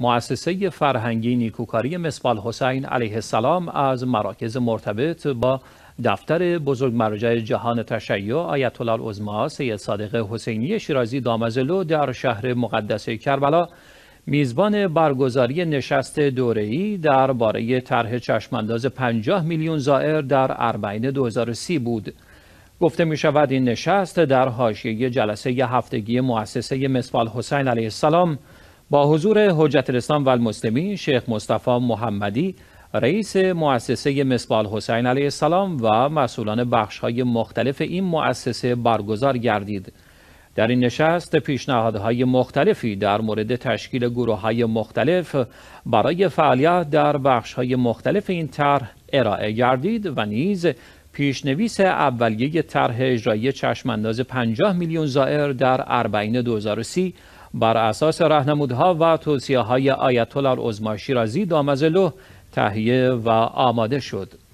مؤسسه فرهنگی نیکوکاری مصبال حسین علیه السلام از مراکز مرتبط با دفتر بزرگ مرجع جهان تشیع آیت الله العظما سید صادق حسینی شیرازی دامزلو در شهر مقدس کربلا میزبان برگزاری نشست دوره‌ای درباره طرح چشمانداز 50 میلیون زائر در اربعین 2030 بود. گفته می شود این نشست در حاشیه جلسه هفتگی مؤسسه مصبال حسین علیه السلام با حضور حجت الاسلام و المسلمین شیخ مصطفی محمدی رئیس مؤسسه مصباح حسین علیه السلام و مسئولان بخش های مختلف این مؤسسه برگزار گردید در این نشست پیشنهادهای مختلفی در مورد تشکیل گروه های مختلف برای فعالیت در بخش های مختلف این طرح ارائه گردید و نیز پیشنویس اولیه طرح اجرایی چشمانداز 50 میلیون زائر در اربعین 2030 بر اساس راهنمودها و توصیه های آیت شیرازی دامزلو تهیه و آماده شد